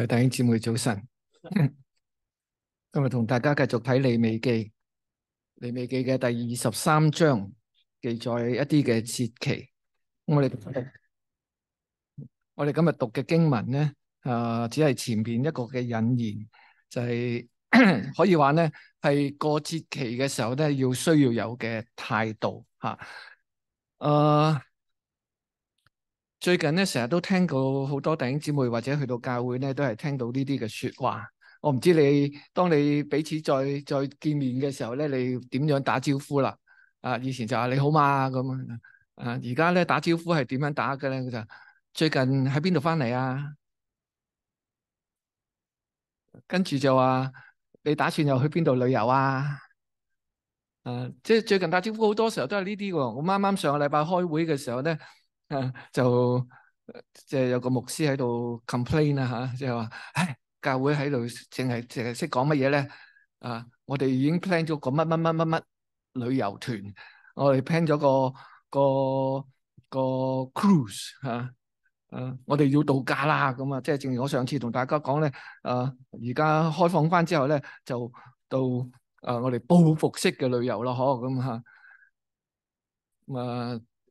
系弟兄姊妹早晨，今日同大家继续睇《利未记》，利未记嘅第二十三章记载一啲嘅节期。我哋我哋今日读嘅经文咧，诶，只系前面一个嘅引言，就系 可以话咧，系过节期嘅时候咧，要需要有嘅态度吓，诶。最近咧，成日都聽到好多弟兄姊妹，或者去到教會咧，都係聽到呢啲嘅说話。我唔知你當你彼此再再見面嘅時候咧，你點樣打招呼啦？啊，以前就話你好嘛咁啊，而家咧打招呼係點樣打嘅咧？就最近喺邊度翻嚟啊？跟住就話你打算又去邊度旅遊啊？誒，即系最近打招呼好多時候都係呢啲喎。我啱啱上個禮拜開會嘅時候咧。啊，就即系有个牧师喺度 complain 啊，吓即系话，唉，教会喺度净系净系识讲乜嘢咧？啊，我哋已经 plan 咗个乜乜乜乜乜旅游团，我哋 plan 咗个个个 cruise 吓，啊，我哋要度假啦，咁啊，即系正如我上次同大家讲咧，啊，而家开放翻之后咧，就到啊，我哋报复式嘅旅游咯，嗬，咁吓，咁啊。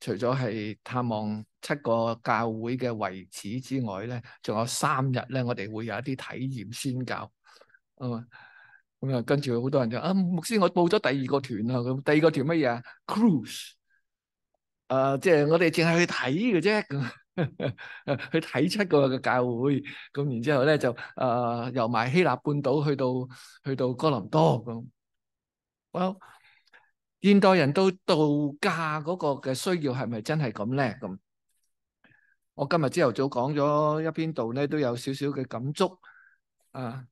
除咗係探望七個教會嘅遺址之外咧，仲有三日咧，我哋會有一啲體驗宣教。咁啊，跟住好多人就啊，牧師我報咗第二個團啦。咁第二個團乜嘢啊？Cruise。啊，即係我哋淨係去睇嘅啫。咁 去睇七個嘅教會。咁然之後咧就啊，由埋希臘半島去到去到哥林多。咁，Well，现代人都度假嗰个嘅需要系咪真系咁叻咁？我今日朝头早讲咗一篇道咧，都有少少嘅感触啊！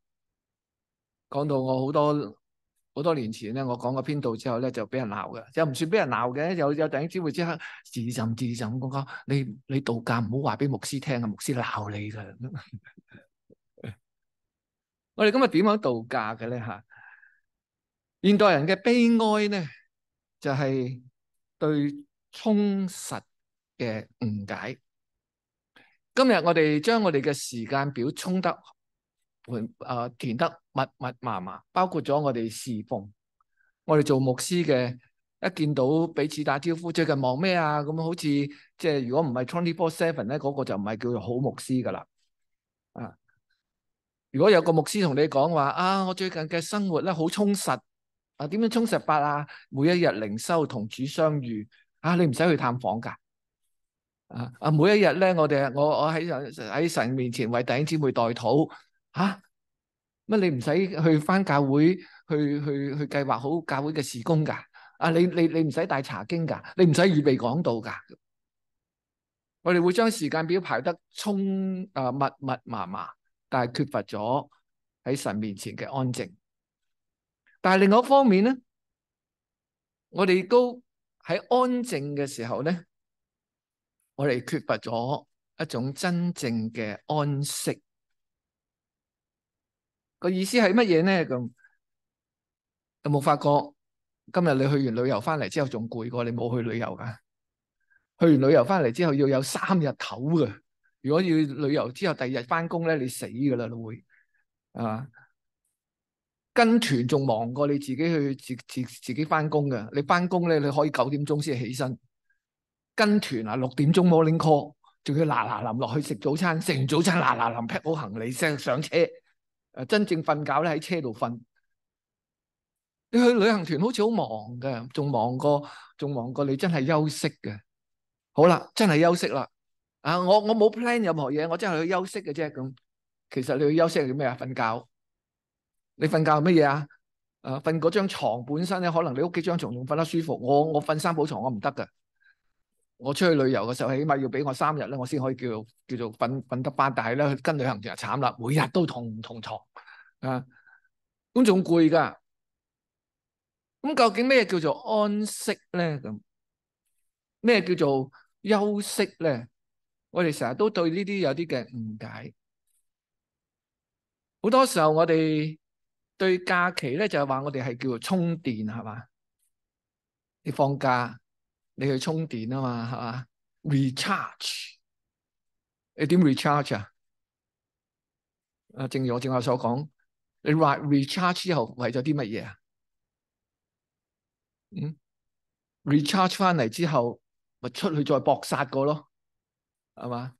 讲到我好多好多年前咧，我讲个篇道之后咧，就俾人闹嘅，又唔算俾人闹嘅，有有顶知会即刻自震自震咁讲，你你度假唔好话俾牧师听啊，牧师闹你噶。我哋今日点样度假嘅咧吓？现代人嘅悲哀咧。就係對充實嘅誤解。今日我哋將我哋嘅時間表充得盤啊填得密密麻麻，包括咗我哋侍奉。我哋做牧師嘅，一見到彼此打招呼，最近忙咩啊？咁好似即係如果唔係 twenty four seven 咧，嗰個就唔係叫做好牧師噶啦。啊！如果有個牧師同你講話啊，我最近嘅生活咧好充實。啊，点样冲十八啊？每一日灵修同主相遇啊，你唔使去探访噶。啊啊，每一日咧，我哋我我喺喺神面前为弟兄姊妹代祷吓。乜你唔使去翻教会去去去计划好教会嘅事工噶。啊，你你你唔使带茶经噶，你唔使预备讲道噶。我哋会将时间表排得充啊密密麻麻，但系缺乏咗喺神面前嘅安静。但系另外一方面咧，我哋都喺安靜嘅時候咧，我哋缺乏咗一種真正嘅安息。個意思係乜嘢咧？咁有冇發覺？今日你去完旅遊翻嚟之後仲攰過你冇去旅遊噶？去完旅遊翻嚟之後要有三日頭噶。如果要旅遊之後第二日翻工咧，你死噶啦會，会啊？跟團仲忙過你自己去自自自己翻工嘅，你翻工咧你可以九點鐘先起身，跟團啊六點鐘 morning call，仲要嗱嗱淋落去食早餐，食完早餐嗱嗱淋 pack 好行李上上車，诶，真正瞓覺咧喺車度瞓。你去旅行團好似好忙嘅，仲忙過仲忙過你真係休息嘅。好啦，真係休息啦。啊，我我冇 plan 任何嘢，我真係去休息嘅啫。咁其實你去休息叫咩啊？瞓覺。你瞓觉系乜嘢啊？诶，瞓嗰张床本身咧，可能你屋企张床仲瞓得舒服。我我瞓三宝床我唔得噶。我出去旅游嘅时候，起码要俾我三日咧，我先可以叫叫做瞓瞓得翻。但系咧，跟旅行就惨啦，每日都同同床，啊，咁仲攰噶。咁究竟咩叫做安息咧？咁咩叫做休息咧？我哋成日都对呢啲有啲嘅误解。好多时候我哋。对假期咧就系话我哋系叫做充电系嘛？你放假你去充电啊嘛系嘛？recharge 你点 recharge 啊？啊正如我正话所讲，你 r i t e recharge 之后为咗啲乜嘢啊？嗯，recharge 翻嚟之后咪出去再搏杀过咯，系嘛？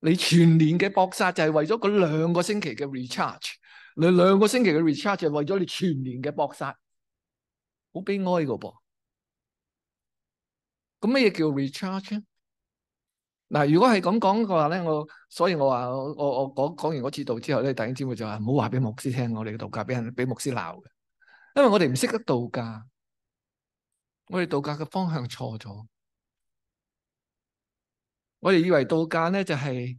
你全年嘅搏杀就系为咗嗰两个星期嘅 recharge。你两个星期嘅 recharge 系为咗你全年嘅搏杀，好悲哀噶噃。咁咩嘢叫 recharge？嗱，如果系咁讲嘅话咧，我所以我话我我讲讲完嗰次道之后咧，第一姊妹就话唔好话俾牧师听，我哋嘅度假俾人俾牧师闹嘅，因为我哋唔识得度假，我哋度假嘅方向错咗，我哋以为度假咧就系。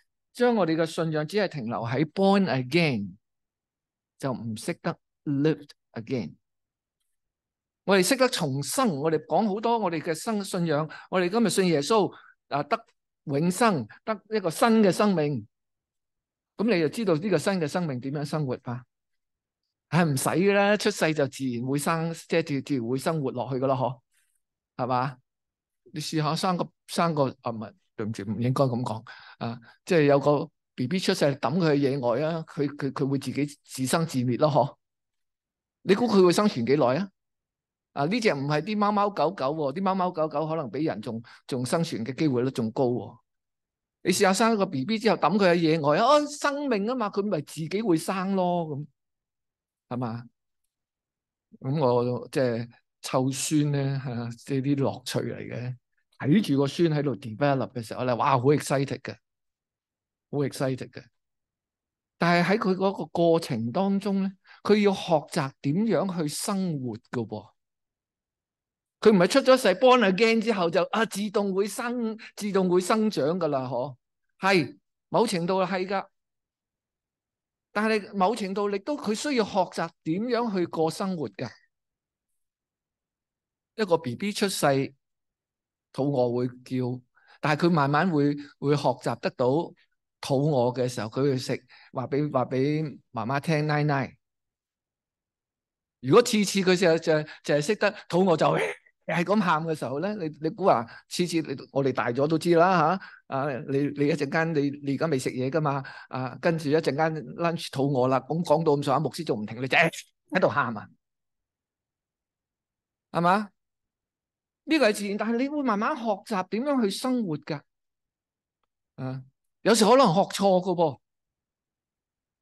将我哋嘅信仰只系停留喺 born again，就唔识得 lived again。我哋识得重生，我哋讲好多我哋嘅生信仰。我哋今日信耶稣啊，得永生，得一个新嘅生命。咁你就知道呢个新嘅生命点样生活啊？系唔使嘅啦，出世就自然会生，即系自然会生活落去噶啦，嗬？系嘛？你试下三个生个唔系。对唔住，唔應該咁講啊！即係有個 B B 出世，抌佢喺野外啊，佢佢佢會自己自生自滅咯。嗬，你估佢會生存幾耐啊？啊！呢只唔係啲貓貓狗狗喎，啲貓貓狗狗可能比人仲仲生存嘅機會率仲高喎。你試下生一個 B B 之後，抌佢喺野外啊，生命啊嘛，佢咪自己會生咯咁係嘛？咁我即係臭酸咧，即系啲樂趣嚟嘅。睇住个孙喺度 develop 嘅时候咧，哇，好 e x c i t e d 嘅，好 e x c i t e d 嘅。但系喺佢嗰个过程当中咧，佢要学习点样去生活噶噃。佢唔系出咗世，born again 之后就啊自动会生，自动会生长噶啦，嗬？系，某程度系噶。但系某程度你都佢需要学习点样去过生活噶。一个 B B 出世。肚餓會叫，但係佢慢慢會会學習得到肚餓嘅時候，佢會食話俾话俾媽媽聽，奶奶。如果次次佢就就就系識得肚餓就 係咁喊嘅時候咧，你你估话次次你我哋大咗都知啦吓啊，你你一陣間你你而家未食嘢噶嘛？啊，跟住一陣間 lunch 肚餓啦，咁講到咁上下，牧師仲唔停你啫？喺度喊啊，係嘛？呢个系自然，但系你会慢慢学习点样去生活噶。啊，有时可能学错噶噃，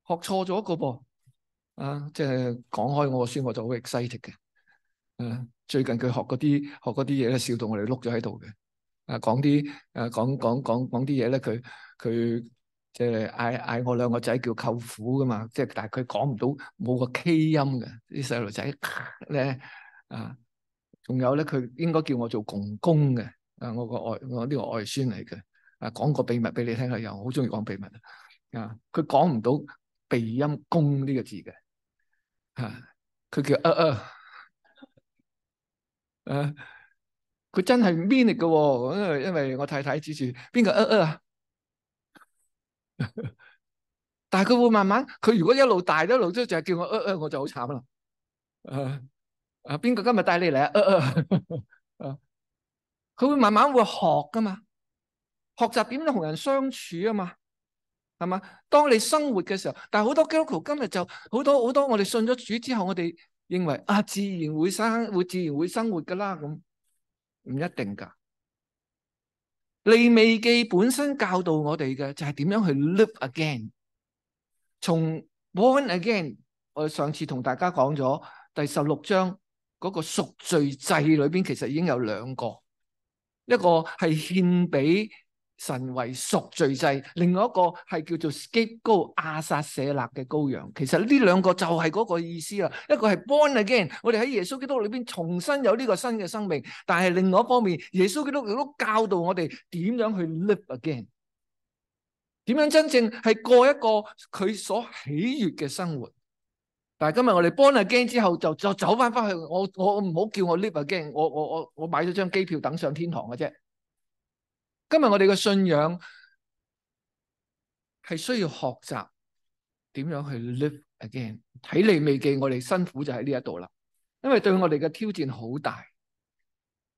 学错咗個噃。啊，即系讲开我个孫，我就好 excited 嘅。啊，最近佢学嗰啲学嗰啲嘢咧，笑到我哋碌咗喺度嘅。啊，讲啲诶，讲讲讲讲啲嘢咧，佢佢即系嗌嗌我两个仔叫舅父噶嘛。即系但系佢讲唔到冇个 K 音嘅啲细路仔咧啊。仲有咧，佢应该叫我做共工嘅，啊，我个外我呢个外孙嚟嘅，啊，讲个秘密俾你听啦，又好中意讲秘密啊，啊，佢讲唔到鼻音公呢个字嘅，吓，佢叫呃呃，啊，佢真系 mini 嘅，因为因为我太太指住边个呃呃啊？但系佢会慢慢，佢如果一路大一路都就系叫我呃呃，我就好惨啦，啊。啊！邊個今日帶你嚟啊？佢會慢慢會學噶嘛，學習點同人相處啊嘛，係嘛？當你生活嘅時候，但系好多 g l o l 今日就好多好多，我哋信咗主之後，我哋認為啊，自然會生，會自然會生活噶啦，咁唔一定㗎。利未記本身教導我哋嘅就係點樣去 live again，從 born again，我上次同大家講咗第十六章。嗰個贖罪祭裏边，其實已經有兩個，一個係獻俾神為赎罪祭，另外一個係叫做擊高阿撒舍勒嘅羔羊。其實呢兩個就係嗰個意思啦。一個係 born again，我哋喺耶穌基督裏边重新有呢個新嘅生命，但係另外一方面，耶穌基督亦都教導我哋點樣去 live again，點樣真正係過一個佢所喜悅嘅生活。但系今日我哋帮阿 Gene 之后就就走翻翻去，我我唔好叫我 live again，我我我我买咗张机票等上天堂嘅啫。今日我哋嘅信仰系需要学习点样去 live again，睇嚟未记我哋辛苦就喺呢一度啦，因为对我哋嘅挑战好大。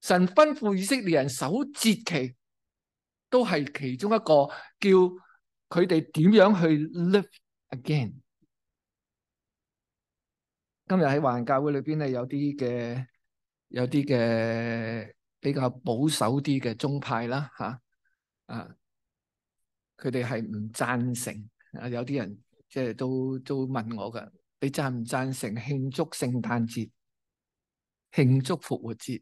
神吩咐以色列人守节期，都系其中一个叫佢哋点样去 live again。今日喺華人教會裏边咧，有啲嘅有啲嘅比較保守啲嘅宗派啦，吓啊，佢哋係唔贊成啊。有啲人即係都都問我噶，你贊唔贊成慶祝聖誕節、慶祝復活節？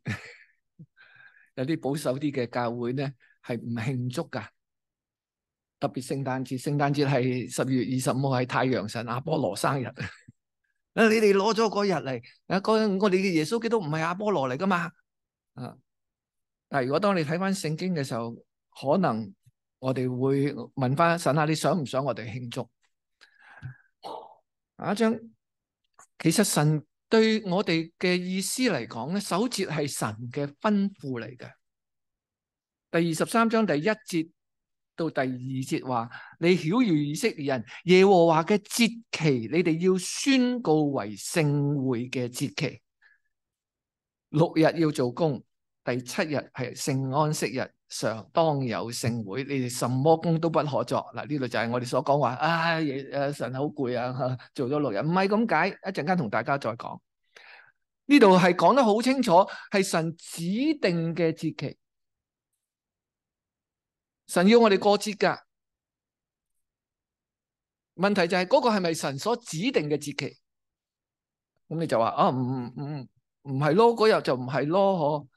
有啲保守啲嘅教會咧係唔慶祝噶，特別聖誕節。聖誕節係十月二十五號喺太陽神阿波羅生日。啊！你哋攞咗嗰日嚟啊！嗰我哋嘅耶稣基督唔系阿波罗嚟噶嘛？啊！但系如果当你睇翻圣经嘅时候，可能我哋会问翻神啊，你想唔想我哋庆祝？下一张，其实神对我哋嘅意思嚟讲咧，首节系神嘅吩咐嚟嘅。第二十三章第一节。到第二節話，你曉如以色列人耶和華嘅節期，你哋要宣告為聖會嘅節期。六日要做工，第七日係聖安息日，常當有聖會。你哋什麼工都不可作。嗱，呢度就係我哋所講話，啊，神好攰啊，做咗六日，唔係咁解。一陣間同大家再講。呢度係講得好清楚，係神指定嘅節期。神要我哋过节噶，问题就系嗰个系咪神所指定嘅节期？咁你就话啊，唔唔唔系咯，嗰日就唔系咯，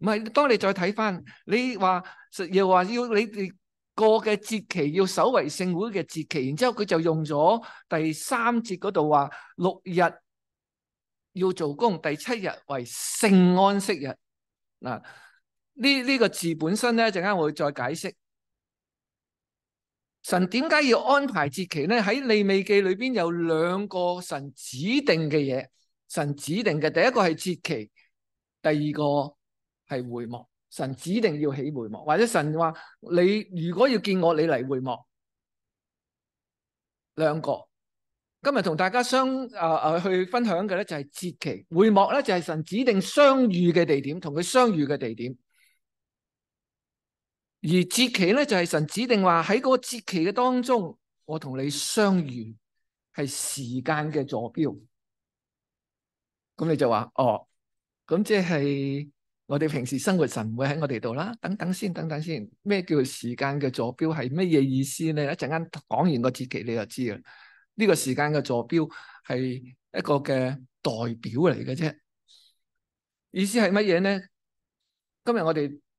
嗬？唔系，当你再睇翻，你话又话要你哋过嘅节期要守为圣会嘅节期，然之后佢就用咗第三节嗰度话六日要做工，第七日为圣安息日。嗱，呢呢个字本身咧阵间会再解释。神点解要安排节期呢？喺利未记里边有两个神指定嘅嘢，神指定嘅第一个系节期，第二个系回幕。神指定要起回幕，或者神话你如果要见我，你嚟回幕。两个今日同大家相诶诶去分享嘅咧就系节期，回幕咧就系神指定相遇嘅地点，同佢相遇嘅地点。而节期咧就系神指定话喺嗰个节期嘅当中，我同你相遇系时间嘅坐标。咁你就话哦，咁即系我哋平时生活神会喺我哋度啦。等等先，等等先，咩叫时间嘅坐标系乜嘢意思咧？一阵间讲完个节期你就知啦。呢个时间嘅坐标系一个嘅代表嚟嘅啫，意思系乜嘢咧？今日我哋。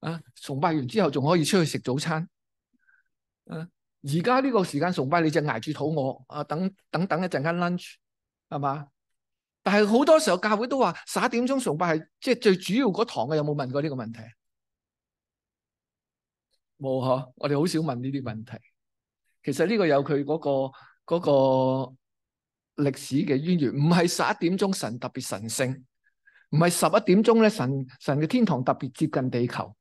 啊，崇拜完之后仲可以出去食早餐。啊，而家呢个时间崇拜你就挨住肚饿，啊，等等等一阵间 lunch，系嘛？但系好多时候教会都话十一点钟崇拜系即系最主要嗰堂嘅，有冇问过呢个问题？冇嗬，我哋好少问呢啲问题。其实呢个有佢嗰个嗰个历史嘅渊源，唔系十一点钟神特别神圣，唔系十一点钟咧神神嘅天堂特别接近地球。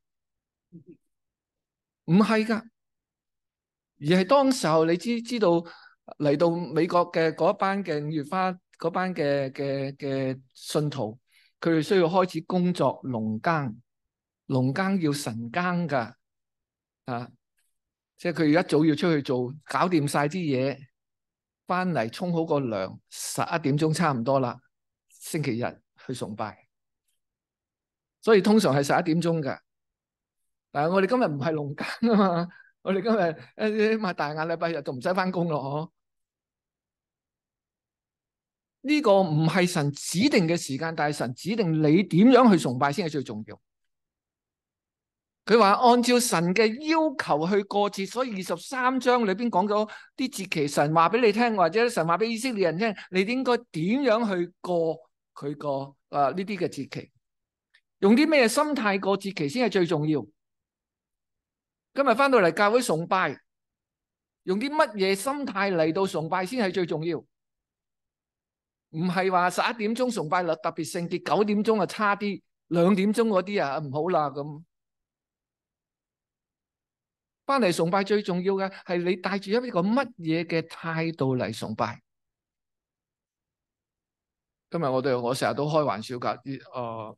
唔系噶，而系当时候你知知道嚟到美国嘅嗰班嘅五月花嗰班嘅嘅嘅信徒，佢哋需要开始工作农耕，农耕要晨耕噶，啊，即系佢一早要出去做，搞掂晒啲嘢，翻嚟冲好个凉，十一点钟差唔多啦，星期日去崇拜，所以通常系十一点钟噶。系我哋今日唔系农耕啊嘛，我哋今日诶，码大眼礼拜日就唔使翻工咯嗬。呢个唔系神指定嘅时间，但系神指定你点样去崇拜先系最重要。佢话按照神嘅要求去过节，所以二十三章里边讲咗啲节期，神话俾你听，或者神话俾以色列人听，你应该点样去过佢个诶呢啲嘅节期，用啲咩心态过节期先系最重要。今日翻到嚟教会崇拜，用啲乜嘢心態嚟到崇拜先係最重要，唔係話十一點鐘崇拜率特別聖潔，九點鐘啊差啲，兩點鐘嗰啲啊唔好啦咁。翻嚟崇拜最重要嘅係你帶住一個乜嘢嘅態度嚟崇拜。今日我哋我成日都開玩笑噶啲啊。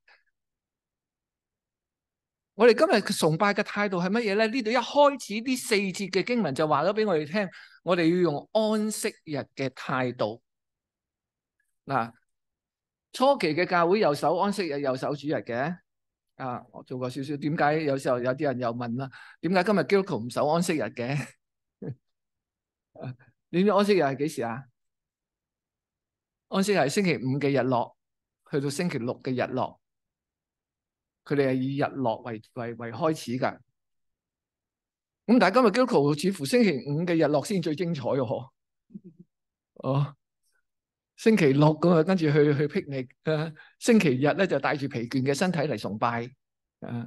我哋今日崇拜嘅態度係乜嘢咧？呢度一開始啲四節嘅經文就話咗俾我哋聽，我哋要用安息日嘅態度。嗱，初期嘅教會又守安息日，又守主日嘅。啊，我做過少少，點解有時候有啲人又問啦？點解今日基督徒唔守安息日嘅？你知安息日係幾時啊？安息日係星期五嘅日落，去到星期六嘅日落。佢哋系以日落为为为开始噶，咁但系今日基督似乎星期五嘅日落先最精彩哦，哦，星期六咁啊，跟住去去劈你，星期日咧就带住疲倦嘅身体嚟崇拜，啊，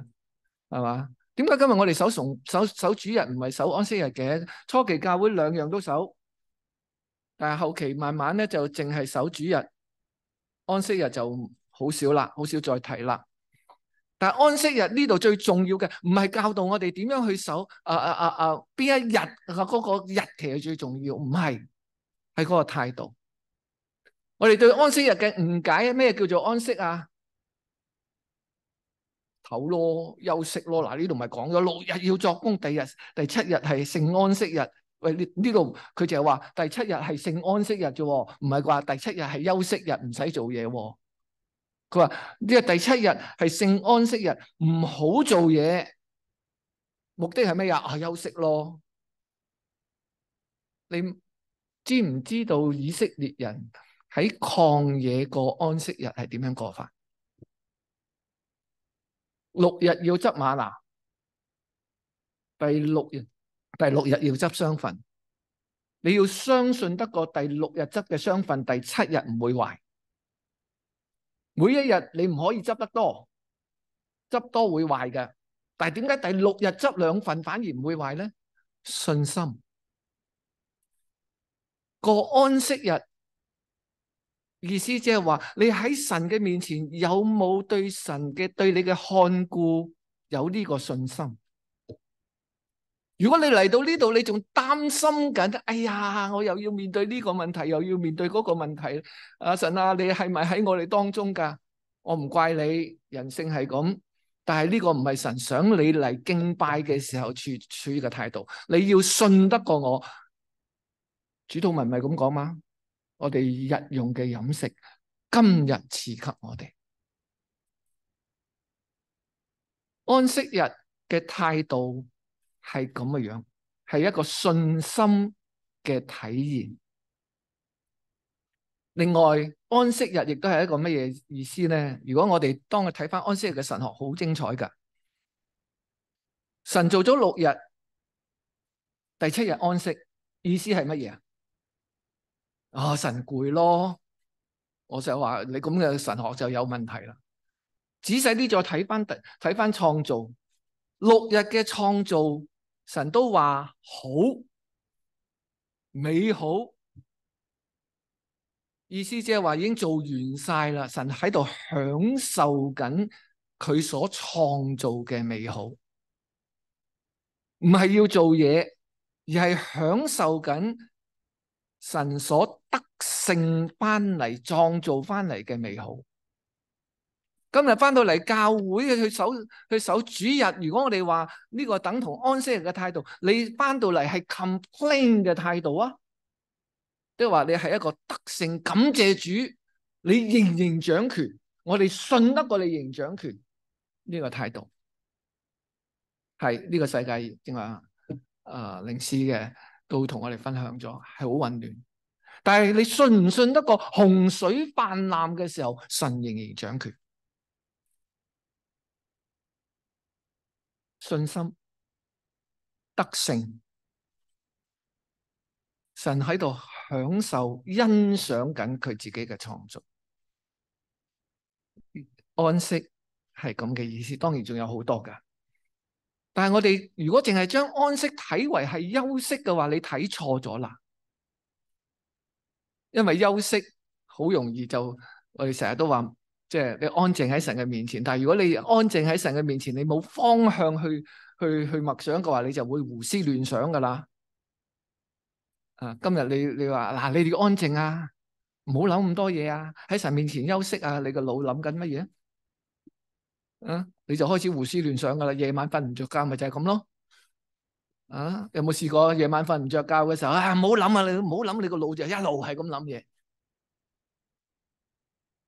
系嘛？点解今日我哋守崇守守主日唔系守安息日嘅？初期教会两样都守，但系后期慢慢咧就净系守主日，安息日就好少啦，好少再提啦。但系安息日呢度最重要嘅，唔系教导我哋点样去守，啊啊啊啊，边一日啊嗰个日期系最重要，唔系系嗰个态度。我哋对安息日嘅误解，咩叫做安息啊？唞咯，休息咯。嗱呢度咪讲咗六日要做工，第日第七日系圣安息日。喂呢呢度佢就系话第七日系圣安息日啫，唔系啩？第七日系休息日，唔使做嘢。佢话呢个第七日係聖安息日，唔好做嘢。目的係咩呀？休息咯。你知唔知道以色列人喺旷野过安息日係點樣過法？六日要執馬拿，第六日，第六日要執双份。你要相信得個第六日執嘅双份，第七日唔會壞。每一日你唔可以执得多，执多会坏嘅。但系点解第六日执两份反而唔会坏咧？信心个安息日意思即系话，你喺神嘅面前有冇对神嘅对你嘅看顾有呢个信心？如果你嚟到呢度，你仲担心紧？哎呀，我又要面对呢个问题，又要面对嗰个问题。阿神啊，你系咪喺我哋当中噶？我唔怪你，人性系咁，但系呢个唔系神想你嚟敬拜嘅时候处处嘅态度。你要信得过我。主祷文唔系咁讲吗？我哋日用嘅饮食，今日赐给我哋安息日嘅态度。系咁嘅样，系一个信心嘅体现。另外，安息日亦都系一个乜嘢意思咧？如果我哋当佢睇翻安息日嘅神学，好精彩噶。神做咗六日，第七日安息，意思系乜嘢啊？啊，神攰咯，我就话你咁嘅神学就有问题啦。仔细啲再睇翻睇翻创造，六日嘅创造。神都话好美好，意思即系话已经做完晒啦。神喺度享受紧佢所创造嘅美好，唔系要做嘢，而系享受紧神所得胜翻嚟、创造翻嚟嘅美好。今日翻到嚟教會去守去守主日，如果我哋話呢個等同安息日嘅態度，你翻到嚟係 complain 嘅態度啊，即係話你係一個得勝感謝主，你仍然掌權。我哋信得過你仍掌權呢個態度，係呢個世界正話啊靈師嘅都同我哋分享咗，係好混亂。但係你信唔信得過洪水泛濫嘅時候，神仍然掌權？信心得胜，神喺度享受欣赏紧佢自己嘅创作，安息系咁嘅意思。当然仲有好多噶，但系我哋如果净系将安息睇为系休息嘅话，你睇错咗啦。因为休息好容易就我哋成日都话。即系你安静喺神嘅面前，但系如果你安静喺神嘅面前，你冇方向去去去默想嘅话，你就会胡思乱想噶啦。啊，今日你你话嗱，你哋安静啊，唔好谂咁多嘢啊，喺神面前休息啊，你个脑谂紧乜嘢？啊，你就开始胡思乱想噶啦，夜晚瞓唔着觉咪就系咁咯。啊，有冇试过夜晚瞓唔着觉嘅时候？啊，唔好谂啊，你唔好谂，你个脑就一路系咁谂嘢。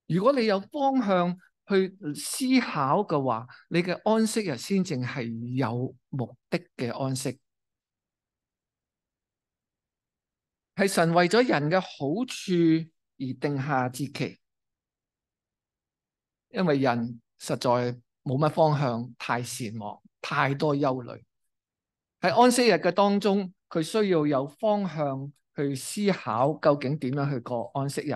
如果你有方向去思考嘅话，你嘅安息日先正系有目的嘅安息，系神为咗人嘅好处而定下节期，因为人实在冇乜方向，太善忙，太多忧虑。喺安息日嘅当中，佢需要有方向去思考，究竟点样去过安息日。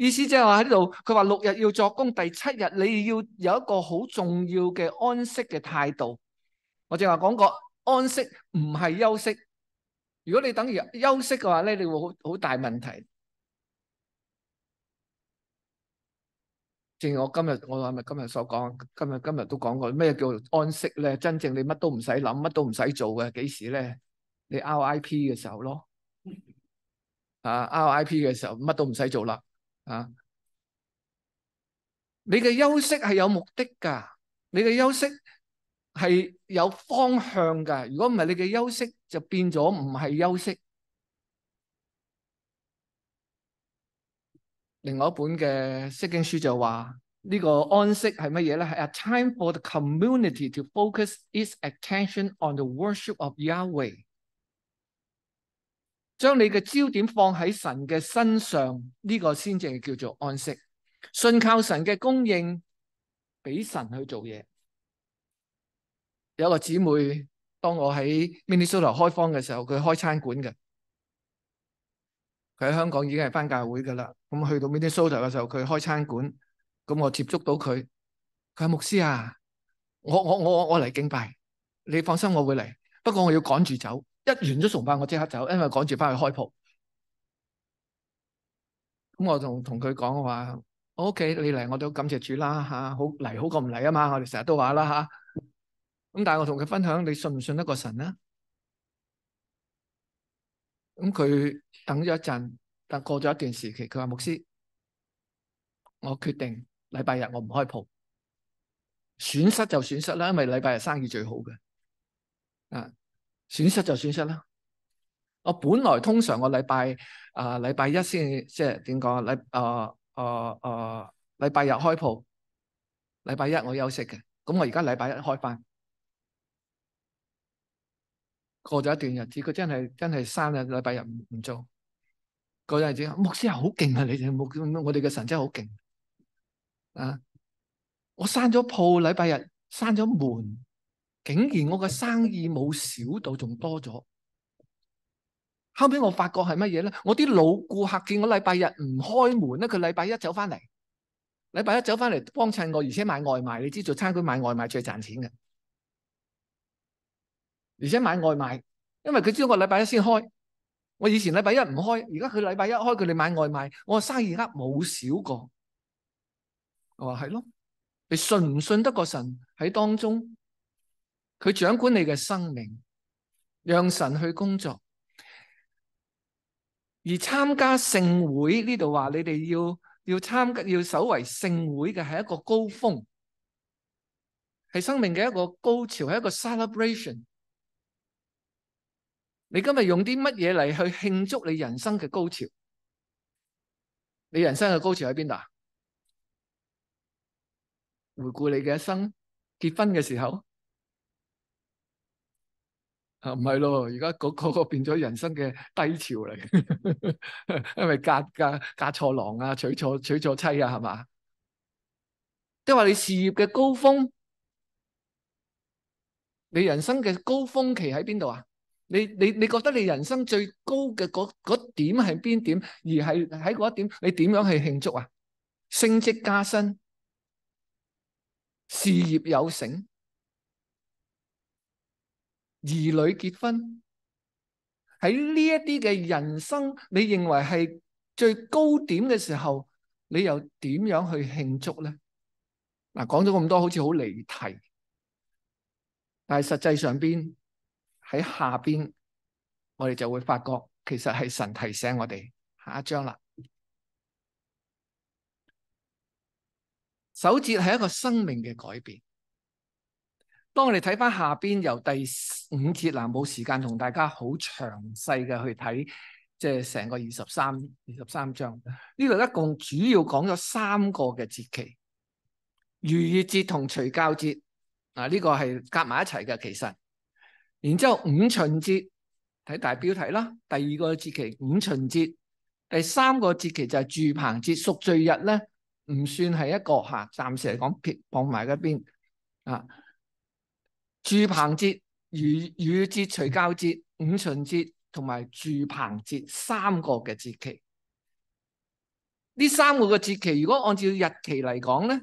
意思即系话喺呢度，佢话六日要作工，第七日你要有一个好重要嘅安息嘅态度。我正话讲过，安息唔系休息。如果你等于休息嘅话咧，你会好好大问题。正如我今日我今日所讲，今日今日都讲过咩叫安息咧？真正你乜都唔使谂，乜都唔使做嘅，几时咧？你 RIP 嘅时候咯，啊 RIP 嘅时候乜都唔使做啦。啊！你嘅休息系有目的噶，你嘅休息系有方向噶。如果唔系，你嘅休息就变咗唔系休息。另外一本嘅释经书就话呢个安息系乜嘢咧？系 A time for the community to focus its attention on the worship of Yahweh。将你嘅焦点放喺神嘅身上，呢个先至叫做安息。信靠神嘅供应，俾神去做嘢。有个姊妹，当我喺 Minnesota 开方嘅时候，佢开餐馆嘅。佢喺香港已经系翻教会噶啦。咁去到 Minnesota 嘅时候，佢开餐馆。咁我接触到佢，佢系牧师啊。我我我我嚟敬拜，你放心我会嚟，不过我要赶住走。一完咗崇拜，我即刻走，因为赶住翻去开铺。咁我就同佢讲话：，O K，你嚟我都感谢主啦吓，好嚟好过唔嚟啊嘛。我哋成日都话啦吓。咁但系我同佢分享，你信唔信得过神啊？咁佢等咗一阵，但过咗一段时期，佢话牧师，我决定礼拜日我唔开铺，损失就损失啦，因为礼拜日生意最好嘅，啊。损失就损失啦。我本来通常我礼拜啊礼拜一先即系点讲啊礼啊啊啊礼拜日开铺，礼拜一我休息嘅。咁我而家礼拜一开翻，过咗一段日子，佢真系真系生啊礼拜日唔唔做。嗰阵子牧师好劲啊，你哋我我哋嘅神真系好劲啊！我闩咗铺，礼拜日闩咗门。竟然我嘅生意冇少到，仲多咗。后尾我发觉系乜嘢咧？我啲老顾客见我礼拜日唔开门咧，佢礼拜一走翻嚟，礼拜一走翻嚟帮衬我，而且买外卖。你知做餐馆买外卖最赚钱嘅，而且买外卖，因为佢知道我礼拜一先开。我以前礼拜一唔开，而家佢礼拜一开，佢哋买外卖。我生意呃冇少过。我话系咯，你信唔信得个神喺当中？佢掌管你嘅生命，让神去工作。而参加圣会呢度话，你哋要要参要守为圣会嘅系一个高峰，系生命嘅一个高潮，系一个 celebration。你今日用啲乜嘢嚟去庆祝你人生嘅高潮？你人生嘅高潮喺边度？回顾你嘅一生，结婚嘅时候。啊唔系咯，而家嗰嗰个变咗人生嘅低潮嚟，因为嫁嫁嫁错郎啊，娶错娶错妻啊，系嘛？即系话你事业嘅高峰，你人生嘅高峰期喺边度啊？你你你觉得你人生最高嘅嗰嗰点系边点？而系喺嗰一点，你点样去庆祝啊？升职加薪，事业有成。儿女结婚喺呢一啲嘅人生，你认为系最高点嘅时候，你又点样去庆祝咧？嗱，讲咗咁多，好似好离题，但系实际上边喺下边，我哋就会发觉，其实系神提醒我哋下一章啦。首节系一个生命嘅改变。当我哋睇翻下边由第五节啦，冇时间同大家好详细嘅去睇，即系成个二十三二十三章呢度一共主要讲咗三个嘅节期，逾月节同除教节，啊，呢个系夹埋一齐嘅其实，然之后五旬节睇大标题啦，第二个节期五旬节，第三个节期就系住棚节赎罪日咧，唔算系一个吓，暂时嚟讲撇放埋一边啊。住棚节、逾雨节、除酵节、五旬节同埋住棚节三个嘅节期，呢三个嘅节期如果按照日期嚟讲咧，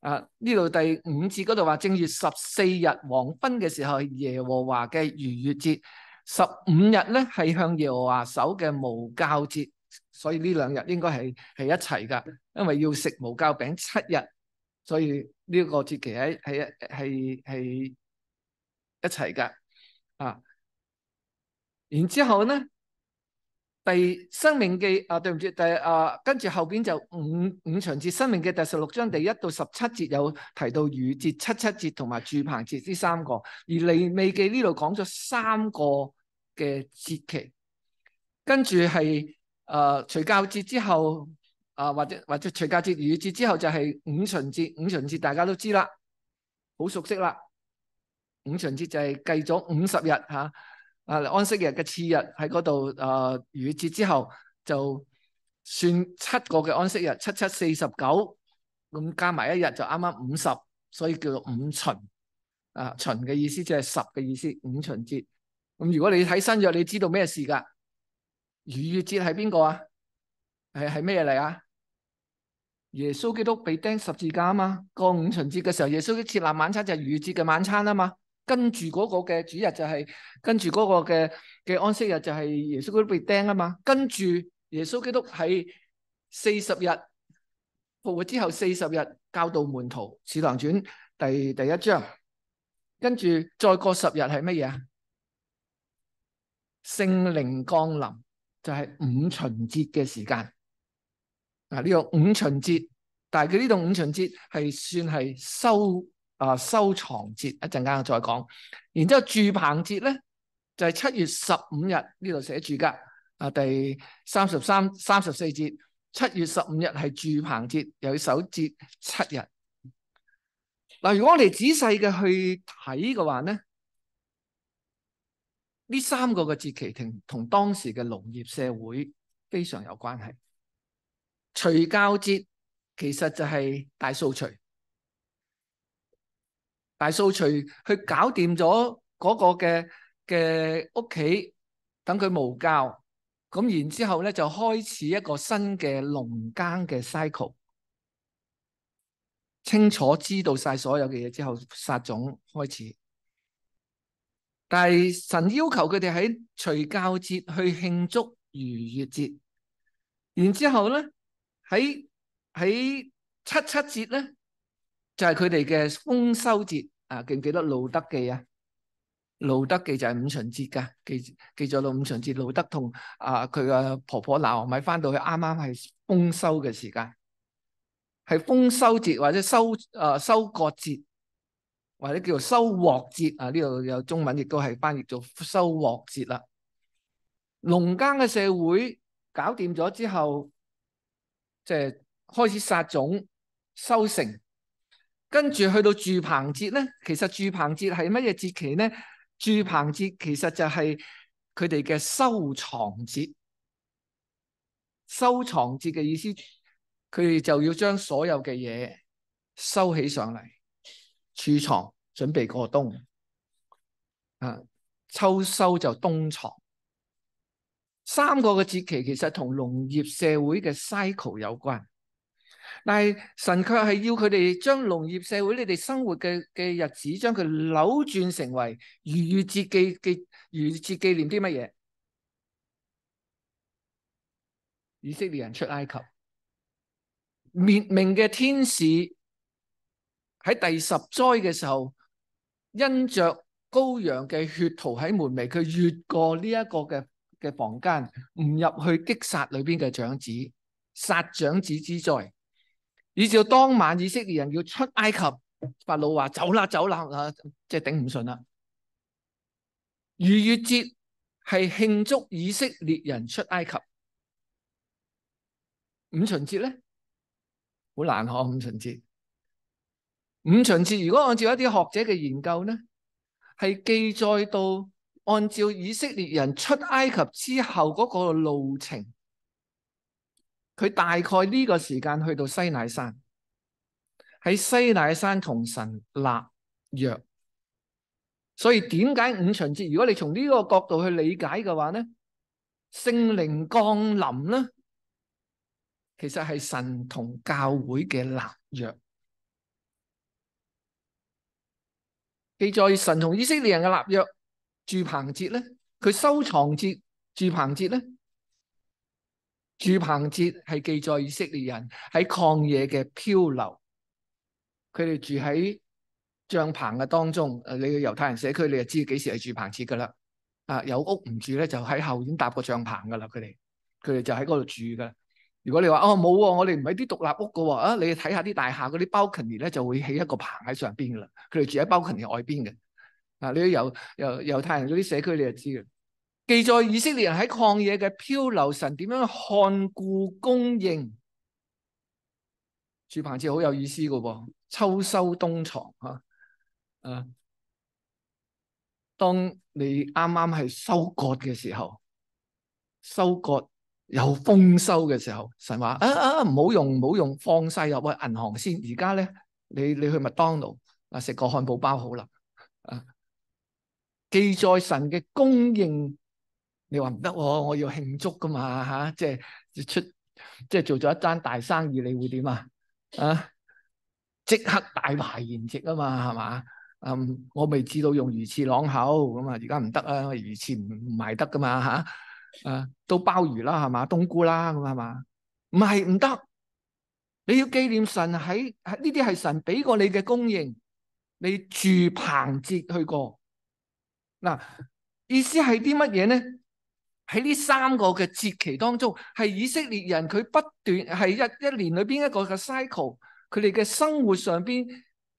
啊呢度第五节嗰度话正月十四日黄昏嘅时候，耶和华嘅逾越节，十五日咧系向耶和华守嘅无酵节，所以呢两日应该系系一齐噶，因为要食无酵饼七日。所以呢個節期喺係一係一齊噶啊，然之後呢？第生命記啊，對唔住，第啊跟住後边就五五場節生命記第十六章第一到十七節有提到雨節、七七節同埋柱棚節呢三個，而利未記呢度講咗三個嘅節期，跟住係诶除教節之後。啊，或者或者除家节雨节之后就系五旬节，五旬节大家都知啦，好熟悉啦。五旬节就系计咗五十日吓，啊安息日嘅次日喺嗰度啊，雨节之后就算七个嘅安息日，七七四十九，咁加埋一日就啱啱五十，所以叫做五旬。啊，旬嘅意思即系十嘅意思，五旬节。咁如果你睇新约，你知道咩事噶？雨节系边个啊？系系咩嚟啊？耶稣基督被钉十字架啊嘛，过五旬节嘅时候，耶稣基督设立晚餐就系逾节嘅晚餐啊嘛，跟住嗰个嘅主日就系，跟住嗰个嘅嘅安息日就系耶稣基督被钉啊嘛，跟住耶稣基督喺四十日复活之后四十日教导门徒，使徒传第第一章，跟住再过十日系乜嘢啊？圣灵降临就系五旬节嘅时间。啊！呢个五旬节，但系佢呢度五旬节系算系收啊收藏节，一阵间我再讲。然之后注棚节咧，就系七月十五日呢度写住噶。啊，第三十三、三十四节，七月十五日系住棚节，又要守节七日。嗱，如果我哋仔细嘅去睇嘅话呢？呢三个嘅节期停同当时嘅农业社会非常有关系。除教節其實就係大掃除，大掃除去搞掂咗嗰個嘅嘅屋企，等佢無教，咁然之後咧就開始一個新嘅农耕嘅 cycle。清楚知道晒所有嘅嘢之後，撒種開始。但係神要求佢哋喺除教節去慶祝逾越節，然之後咧。喺喺七七节咧，就系佢哋嘅丰收节啊！记唔记得《路德记》啊，《路德记》就系五旬节噶记记咗到五旬节，路德同啊佢嘅婆婆闹咪翻到去啱啱系丰收嘅时间，系丰收节或者收啊收割节或者叫做收获节啊！呢度有中文亦都系翻译做收获节啦。农耕嘅社会搞掂咗之后。即系开始撒种、收成，跟住去到住棚节咧。其实住棚节系乜嘢节期咧？住棚节其实就系佢哋嘅收藏节。收藏节嘅意思，佢哋就要将所有嘅嘢收起上嚟，储藏，准备过冬。啊，秋收就冬藏。三个嘅节期其实同农业社会嘅 cycle 有关，但系神却系要佢哋将农业社会你哋生活嘅嘅日子，将佢扭转成为逾越节纪记逾越节纪念啲乜嘢？以色列人出埃及，灭命嘅天使喺第十灾嘅时候，因着羔羊嘅血涂喺门楣，佢越过呢一个嘅。嘅房间唔入去击杀里边嘅长子，杀长子之在，依照当晚以色列人要出埃及，法老话走啦走啦啊，即系顶唔顺啦。逾越节系庆祝以色列人出埃及，五旬节咧好难看。五旬节，五旬节如果按照一啲学者嘅研究呢，系记载到。按照以色列人出埃及之后嗰个路程，佢大概呢个时间去到西乃山，喺西乃山同神立约。所以点解五旬节？如果你从呢个角度去理解嘅话咧，圣灵降临咧，其实系神同教会嘅立约。记载神同以色列人嘅立约。住棚节咧，佢收藏节住棚节咧，住棚节系记载以色列人喺旷野嘅漂流，佢哋住喺帐篷嘅当中。诶，你嘅犹太人社区，你就知几时系住棚节噶啦？啊，有屋唔住咧，就喺后院搭个帐篷噶啦，佢哋，佢哋就喺嗰度住噶。如果你话哦冇喎，我哋唔系啲独立屋噶喎，啊，你睇下啲大厦嗰啲包群咧，就会起一个棚喺上边噶啦，佢哋住喺包群嘅外边嘅。啊，你啲猶犹犹太人嗰啲社區，你就知嘅。記載以色列人喺旷野嘅漂流，神點樣看顧供應，棚子好有意思嘅噃。秋收冬藏嚇，啊，當你啱啱係收割嘅時候，收割有丰收嘅時候，神話啊啊唔好用唔好用，放晒入去銀行先。而家咧，你你去麥當勞啊食個漢堡包好啦，啊。记载神嘅供应，你话唔得，我要庆祝噶嘛吓，即系出即系做咗一单大生意，你会点啊？啊，即刻大排筵席啊嘛，系嘛？嗯，我未知道用鱼翅朗口咁啊，而家唔得啊，鱼翅唔卖得噶嘛吓，啊，都鲍鱼啦，系嘛，冬菇啦，咁系嘛，唔系唔得，你要纪念神喺呢啲系神俾过你嘅供应，你住棚节去过。嗱，意思系啲乜嘢呢？喺呢三个嘅节期当中，系以色列人佢不断系一一年里边一个嘅 cycle，佢哋嘅生活上边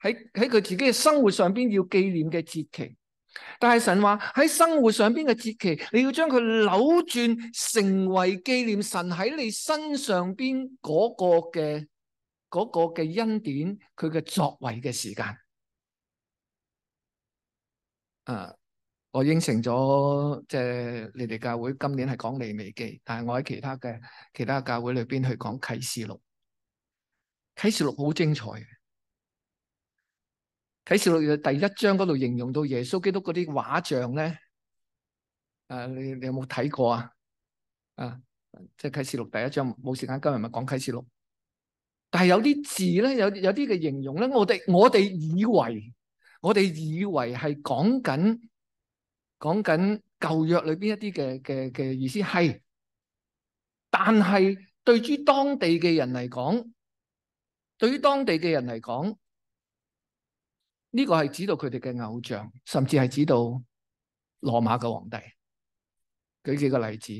喺喺佢自己嘅生活上边要纪念嘅节期。但系神话喺生活上边嘅节期，你要将佢扭转成为纪念神喺你身上边嗰个嘅嗰个嘅恩典，佢嘅作为嘅时间。诶。我應承咗，即係你哋教會今年係講利未記，但係我喺其他嘅其他教會裏邊去講啟示錄。啟示錄好精彩嘅，啟示錄第一章嗰度形容到耶穌基督嗰啲畫像咧，誒你你有冇睇過啊？啊，即係啟示錄第一章冇時間，今日咪講啟示錄。但係有啲字咧，有有啲嘅形容咧，我哋我哋以為我哋以為係講緊。讲紧旧约里边一啲嘅嘅嘅意思系，但系对于当地嘅人嚟讲，对于当地嘅人嚟讲，呢个系指到佢哋嘅偶像，甚至系指到罗马嘅皇帝。举几个例子，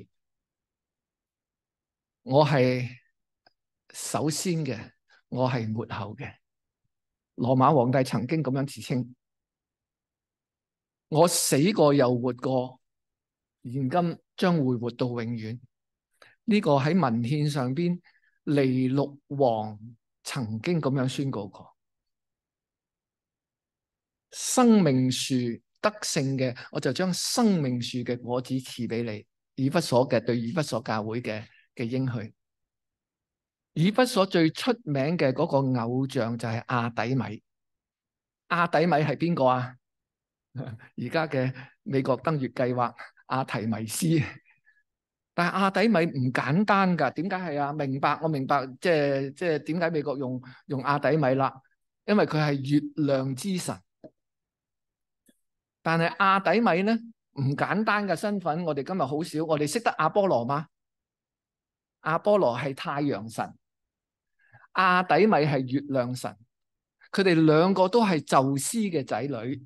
我系首先嘅，我系末后嘅。罗马皇帝曾经咁样自称。我死过又活过，现今将会活到永远。呢个喺文献上边，尼禄王曾经咁样宣告过。生命树得胜嘅，我就将生命树嘅果子赐俾你。以弗所嘅对以弗所教会嘅嘅英许，以弗所最出名嘅嗰个偶像就系阿底米。阿底米系边个啊？而家嘅美国登月计划阿提米斯，但系阿底米唔简单噶，点解系啊？明白我明白，即系即系点解美国用用阿底米啦？因为佢系月亮之神，但系阿底米咧唔简单嘅身份，我哋今日好少。我哋识得阿波罗吗？阿波罗系太阳神，阿底米系月亮神，佢哋两个都系宙斯嘅仔女。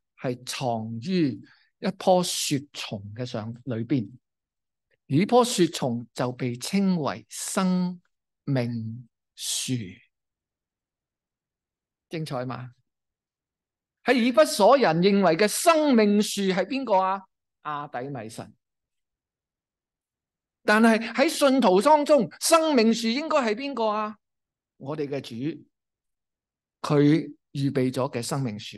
系藏于一棵雪松嘅上里边，呢棵雪松就被称为生命树。精彩嘛？喺以弗所人认为嘅生命树系边个啊？阿底米神，但系喺信徒当中，生命树应该系边个啊？我哋嘅主，佢预备咗嘅生命树。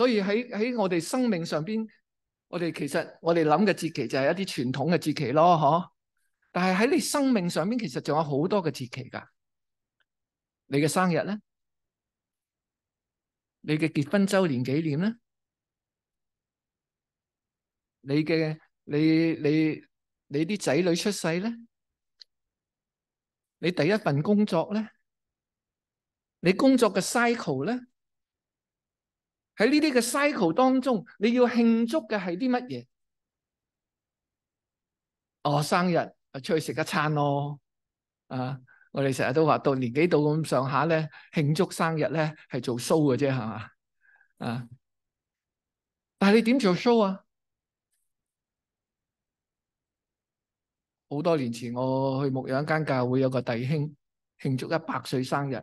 所以喺喺我哋生命上边，我哋其實我哋諗嘅節期就係一啲傳統嘅節期咯，嗬。但係喺你生命上边，其實仲有好多嘅節期㗎。你嘅生日咧，你嘅結婚周年紀念咧，你嘅你你你啲仔女出世咧，你第一份工作咧，你工作嘅 cycle 咧。喺呢啲嘅 cycle 当中，你要慶祝嘅係啲乜嘢？哦，生日啊，出去食一餐咯。啊，我哋成日都話到年紀到咁上下咧，慶祝生日咧係做 show 嘅啫，係嘛？啊，但係你點做 show 啊？好多年前我去牧羊間教會，有個弟兄慶祝一百歲生日。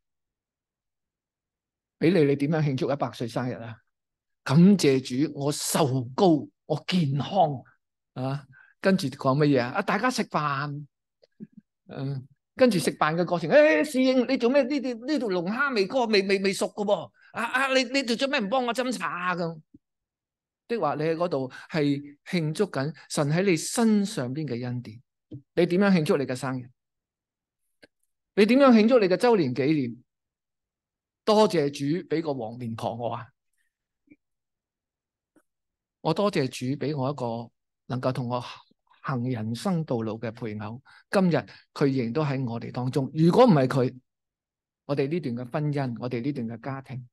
俾你，你点样庆祝一百岁生日啊？感谢主，我寿高，我健康啊！跟住讲乜嘢啊？啊，大家食饭，嗯，跟住食饭嘅过程，诶，侍应你做咩？呢条呢条龙虾未过，未未未熟噶噃！啊啊，你你做做咩唔帮我斟茶咁？的话，你喺嗰度系庆祝紧神喺你身上边嘅恩典。你点样庆祝你嘅生日？你点样庆祝你嘅周年纪念？多谢主俾个黄面婆我啊，我多谢主俾我一个能够同我行人生道路嘅配偶，今日佢仍都喺我哋当中。如果唔系佢，我哋呢段嘅婚姻，我哋呢段嘅家庭，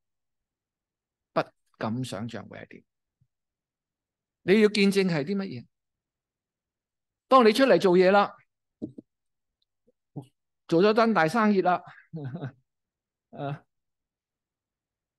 不敢想象会系点。你要见证系啲乜嘢？当你出嚟做嘢啦，做咗单大生意啦，诶。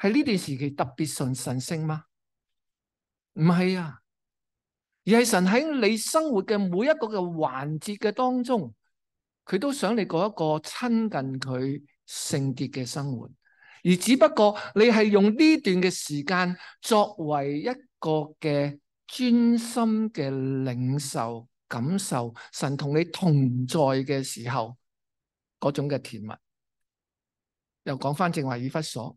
系呢段时期特别顺神圣吗？唔系啊，而系神喺你生活嘅每一个嘅环节嘅当中，佢都想你过一个亲近佢圣洁嘅生活，而只不过你系用呢段嘅时间作为一个嘅专心嘅领受感受神同你同在嘅时候嗰种嘅甜蜜。又讲翻正话以弗所。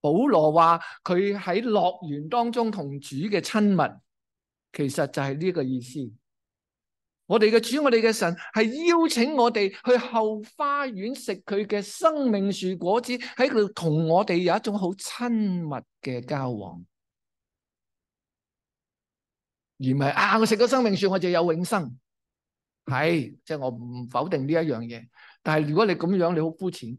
保罗话佢喺乐园当中同主嘅亲密，其实就系呢个意思。我哋嘅主，我哋嘅神系邀请我哋去后花园食佢嘅生命树果子，喺度同我哋有一种好亲密嘅交往，而唔系啊我食咗生命树我就有永生。系，即系我唔否定呢一样嘢，但系如果你咁样你好肤浅。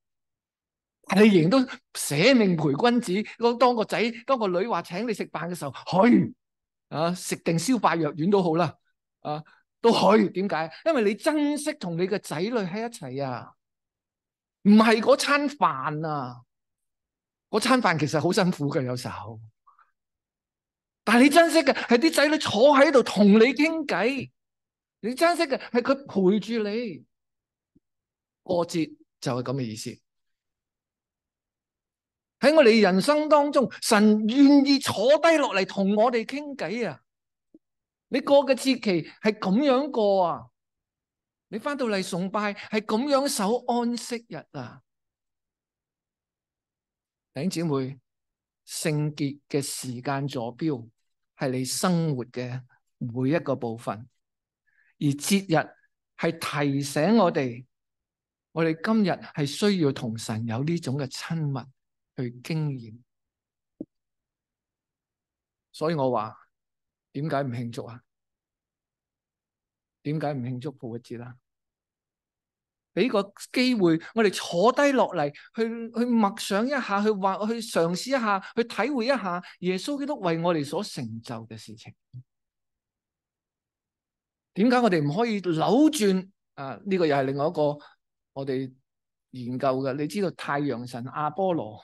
你系仍都舍命陪君子，当个仔当个女话请你食饭嘅时候，去啊食定消化药丸都好啦，啊都可以。点解？因为你珍惜同你嘅仔女喺一齐啊，唔系嗰餐饭啊，嗰餐饭其实好辛苦嘅，有时候。但系你珍惜嘅系啲仔女坐喺度同你倾偈，你珍惜嘅系佢陪住你过节，就系咁嘅意思。喺我哋人生当中，神愿意坐低落嚟同我哋倾偈啊！你过嘅节期系咁样过啊？你翻到嚟崇拜系咁样守安息日啊？弟兄姊妹，圣洁嘅时间坐标系你生活嘅每一个部分，而节日系提醒我哋，我哋今日系需要同神有呢种嘅亲密。去经验，所以我话点解唔庆祝啊？点解唔庆祝复活节啊？俾个机会我哋坐低落嚟，去去默想一下，去或去尝试一下，去体会一下耶稣基督为我哋所成就嘅事情。点解我哋唔可以扭转啊？呢个又系另外一个我哋研究嘅。你知道太阳神阿波罗？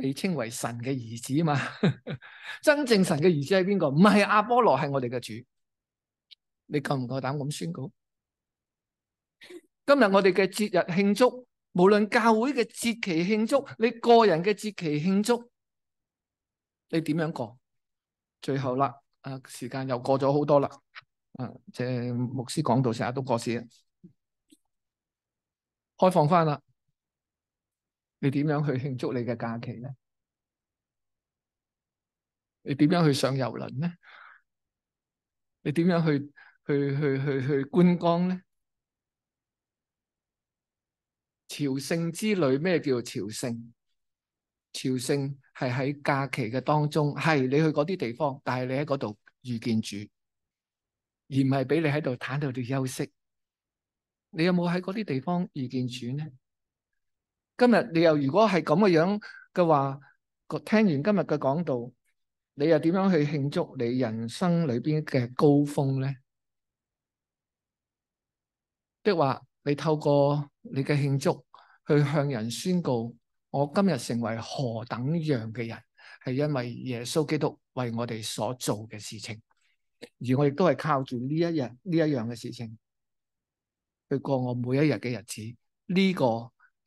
被称为神嘅儿子啊嘛，真正神嘅儿子系边个？唔系阿波罗，系我哋嘅主。你够唔够胆咁宣告？今日我哋嘅节日庆祝，无论教会嘅节期庆祝，你个人嘅节期庆祝，你点样过？最后啦，啊，时间又过咗好多啦，啊，即系牧师讲到成日都过时啊，开放翻啦。你点样去庆祝你嘅假期咧？你点样去上游轮咧？你点样去去去去去观光咧？朝圣之旅咩叫做朝圣？朝圣系喺假期嘅当中，系你去嗰啲地方，但系你喺嗰度遇见主，而唔系俾你喺度坦度度休息。你有冇喺嗰啲地方遇见主咧？今日你又如果係咁嘅樣嘅話，聽完今日嘅講道，你又點樣去慶祝你人生裏边嘅高峰咧？即话話你透過你嘅慶祝去向人宣告：我今日成為何等樣嘅人，係因為耶穌基督為我哋所做嘅事情，而我亦都係靠住呢一日呢一樣嘅事情去過我每一日嘅日子。呢個。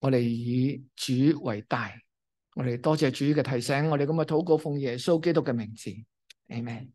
我哋以主为大，我哋多谢主嘅提醒，我哋咁啊祷告奉耶稣基督嘅名字，e n